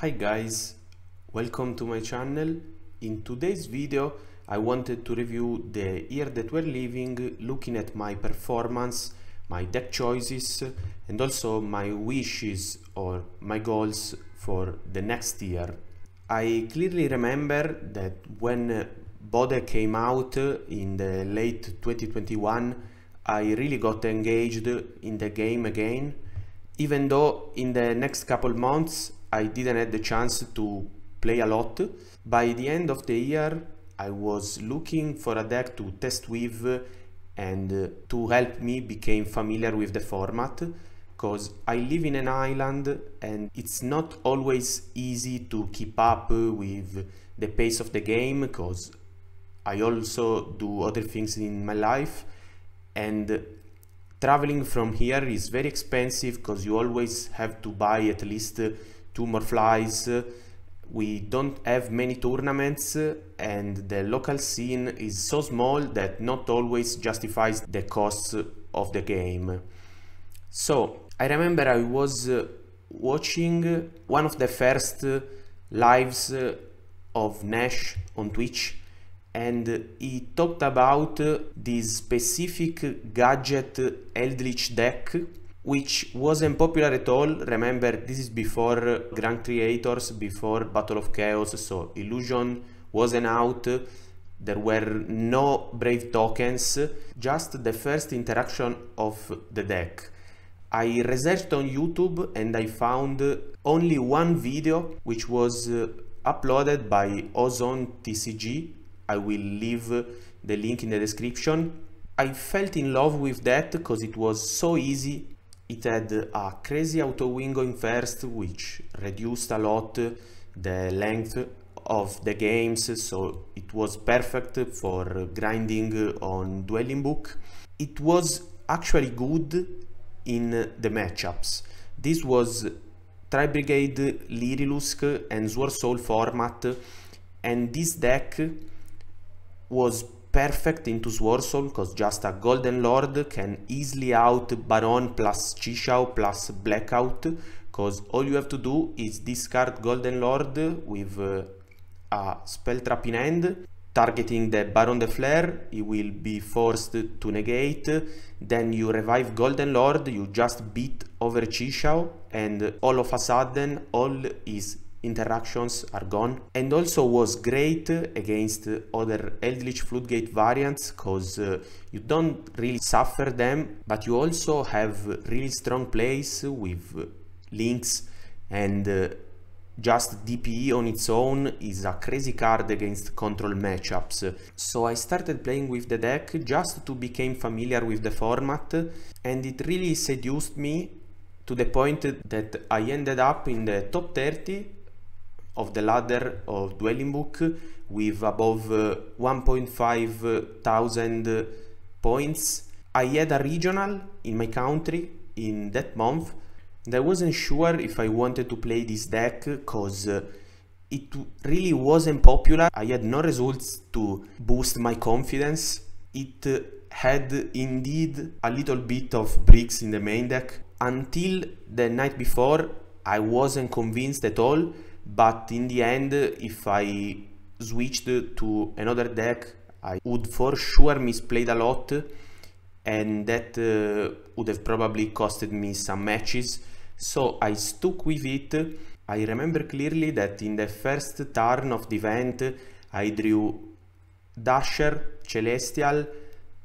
Hi guys, welcome to my channel. In today's video I wanted to review the year that we're living looking at my performance, my deck choices and also my wishes or my goals for the next year. I clearly remember that when Bode came out in the late 2021 I really got engaged in the game again even though in the next couple months I didn't had the chance to play a lot. By the end of the year, I was looking for a deck to test with and uh, to help me became familiar with the format because I live in an island and it's not always easy to keep up with the pace of the game because I also do other things in my life and uh, traveling from here is very expensive because you always have to buy at least uh, two more flies. We don't have many tournaments and the local scene is so small that not always justifies the cost of the game. So I remember I was uh, watching one of the first uh, lives uh, of Nash on Twitch and he talked about this specific gadget Eldritch deck which wasn't popular at all. Remember, this is before Grand Creators, before Battle of Chaos, so Illusion wasn't out. There were no Brave tokens, just the first interaction of the deck. I researched on YouTube and I found only one video which was uh, uploaded by Ozone TCG. I will leave the link in the description. I felt in love with that because it was so easy it had a crazy auto wing in first which reduced a lot the length of the games so it was perfect for grinding on Dwelling Book. It was actually good in the matchups. This was Tri Brigade, Lirilusk, and Sword Soul format and this deck was perfect into Swarsol because just a Golden Lord can easily out Baron plus Chishao plus Blackout because all you have to do is discard Golden Lord with uh, a spell trap in hand targeting the Baron de Flare, he will be forced to negate, then you revive Golden Lord, you just beat over Chishao, and all of a sudden all is interactions are gone and also was great against other Eldritch Floodgate variants because uh, you don't really suffer them but you also have really strong plays with links and uh, just DPE on its own is a crazy card against control matchups. So I started playing with the deck just to become familiar with the format and it really seduced me to the point that I ended up in the top 30 of the ladder of dwelling book with above uh, 1.5 thousand uh, points. I had a regional in my country in that month and I wasn't sure if I wanted to play this deck because uh, it really wasn't popular. I had no results to boost my confidence. It uh, had indeed a little bit of bricks in the main deck. Until the night before I wasn't convinced at all but in the end if I switched to another deck I would for sure misplayed a lot and that uh, would have probably costed me some matches so I stuck with it I remember clearly that in the first turn of the event I drew Dasher, Celestial,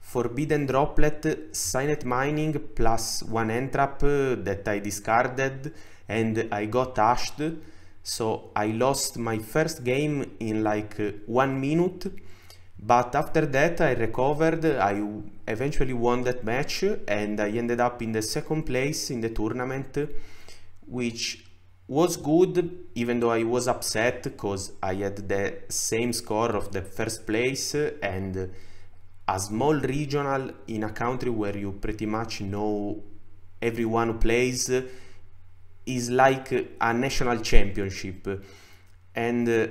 Forbidden Droplet, Signet Mining plus one Entrap uh, that I discarded and I got Ashed so I lost my first game in like uh, one minute, but after that I recovered, I eventually won that match and I ended up in the second place in the tournament, which was good even though I was upset because I had the same score of the first place and a small regional in a country where you pretty much know everyone who plays is like a national championship and uh,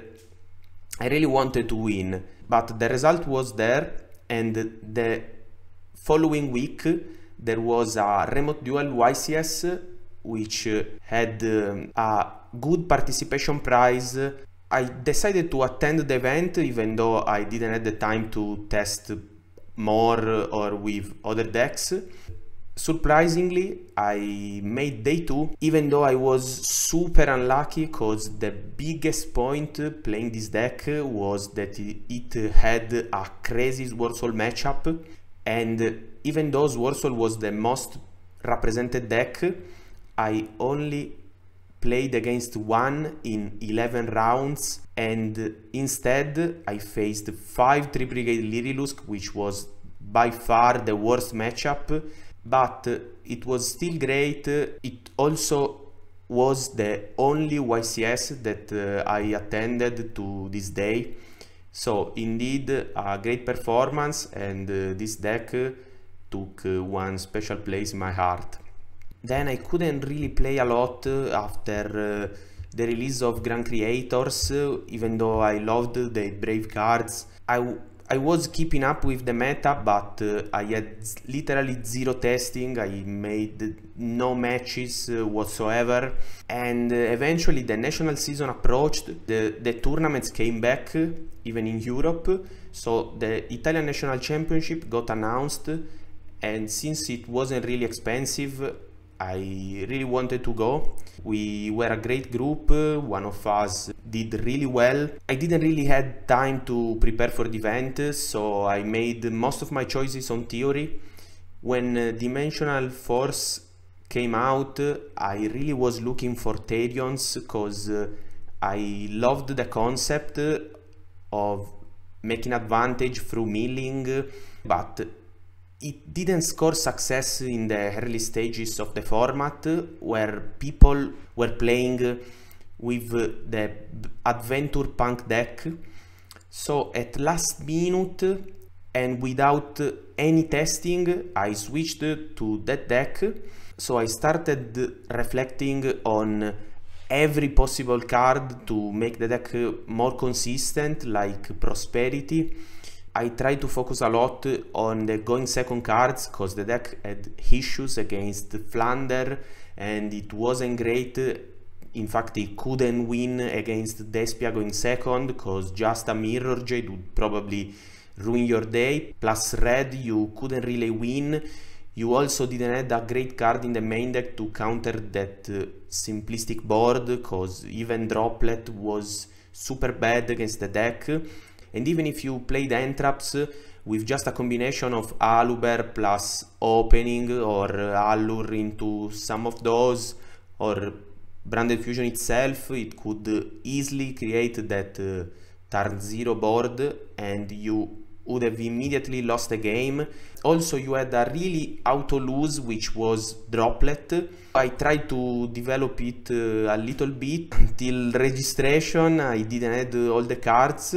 I really wanted to win but the result was there and the following week there was a remote duel YCS which uh, had um, a good participation prize I decided to attend the event even though I didn't have the time to test more uh, or with other decks Surprisingly, I made day two, even though I was super unlucky because the biggest point playing this deck was that it had a crazy Warsaw matchup and even though Warsaw was the most represented deck, I only played against one in 11 rounds and instead I faced 5 3 Brigade Lirilusk which was by far the worst matchup but it was still great. It also was the only YCS that uh, I attended to this day. So indeed a great performance and uh, this deck took uh, one special place in my heart. Then I couldn't really play a lot after uh, the release of Grand Creators, even though I loved the Brave cards. I I was keeping up with the meta, but uh, I had literally zero testing. I made no matches uh, whatsoever. And uh, eventually the national season approached, the, the tournaments came back, even in Europe. So the Italian National Championship got announced. And since it wasn't really expensive, I really wanted to go. We were a great group, one of us did really well. I didn't really had time to prepare for the event, so I made most of my choices on theory. When uh, Dimensional Force came out, I really was looking for Therions because uh, I loved the concept of making advantage through milling, but it didn't score success in the early stages of the format where people were playing with the adventure punk deck so at last minute and without any testing i switched to that deck so i started reflecting on every possible card to make the deck more consistent like prosperity I tried to focus a lot on the going second cards because the deck had issues against Flander and it wasn't great. In fact, it couldn't win against Despia going second because just a Mirror Jade would probably ruin your day. Plus red, you couldn't really win. You also didn't have a great card in the main deck to counter that uh, simplistic board because even Droplet was super bad against the deck. And even if you played Entraps uh, with just a combination of Aluber plus Opening or uh, Allure into some of those or Branded Fusion itself, it could easily create that uh, turn zero board and you would have immediately lost the game. Also, you had a really auto lose, which was droplet. I tried to develop it uh, a little bit until registration. I didn't add all the cards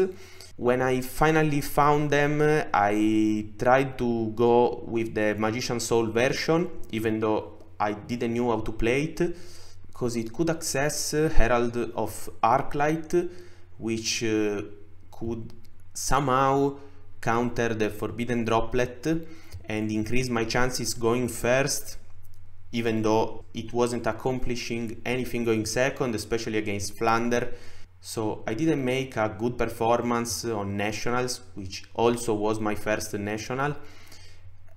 when I finally found them, uh, I tried to go with the Magician Soul version, even though I didn't know how to play it, because it could access uh, Herald of Arclight, which uh, could somehow counter the Forbidden Droplet and increase my chances going first, even though it wasn't accomplishing anything going second, especially against Flander, so I didn't make a good performance on nationals, which also was my first national.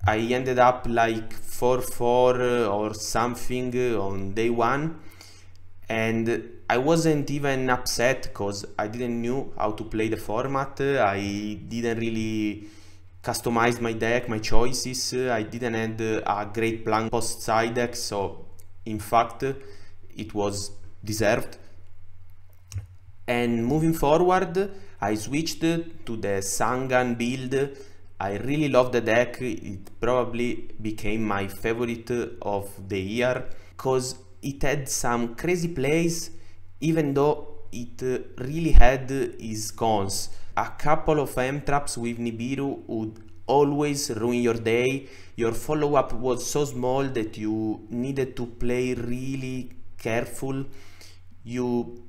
I ended up like 4-4 uh, or something uh, on day one. And I wasn't even upset because I didn't knew how to play the format. I didn't really customize my deck, my choices. I didn't have a great plan post side deck. So in fact, it was deserved. And moving forward, I switched to the Sangan build. I really love the deck. It probably became my favorite of the year because it had some crazy plays even though it really had its cons. A couple of M-traps with Nibiru would always ruin your day. Your follow-up was so small that you needed to play really careful. You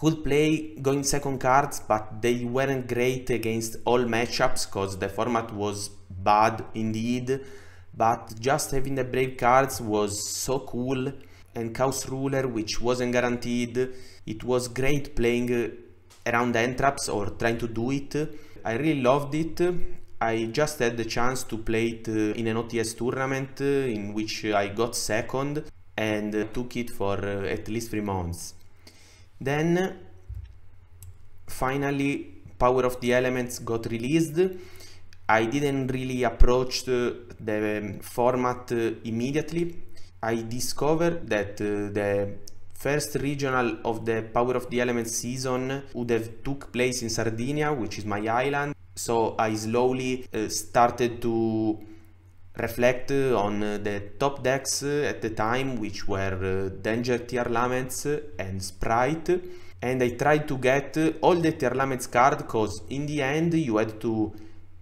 could play going second cards, but they weren't great against all matchups because the format was bad indeed. But just having the brave cards was so cool and Chaos Ruler, which wasn't guaranteed, it was great playing uh, around the entraps or trying to do it. I really loved it. I just had the chance to play it uh, in an OTS tournament uh, in which I got second and took it for at least three months. Then finally power of the elements got released. I didn't really approach uh, the format uh, immediately. I discovered that uh, the first regional of the Power of the Elements season would have took place in Sardinia, which is my island. So I slowly started to reflect on uh, the top decks uh, at the time which were uh, Danger Tier Laments and Sprite and I tried to get all the Tier Laments card because in the end you had to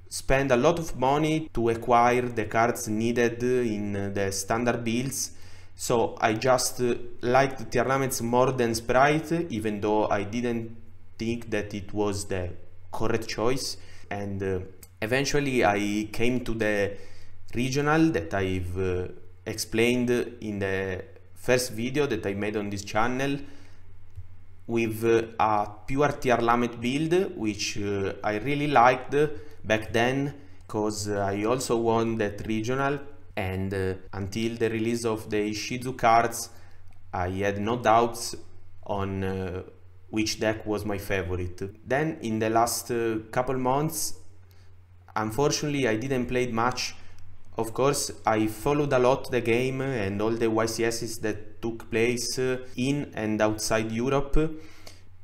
spend a lot of money to acquire the cards needed in the standard builds so I just liked Tier Laments more than Sprite even though I didn't think that it was the correct choice and eventually I came to the regional that I've uh, explained in the first video that I made on this channel with uh, a pure tier Lamet build which uh, I really liked back then because uh, I also won that regional and uh, until the release of the Ishizu cards I had no doubts on uh, which deck was my favorite. Then in the last couple months unfortunately I didn't play much of course, I followed a lot the game and all the YCSs that took place uh, in and outside Europe,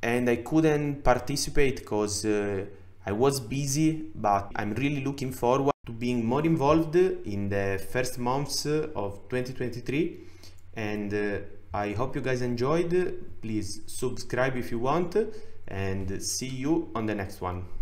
and I couldn't participate because uh, I was busy, but I'm really looking forward to being more involved in the first months of 2023 and uh, I hope you guys enjoyed. Please subscribe if you want and see you on the next one.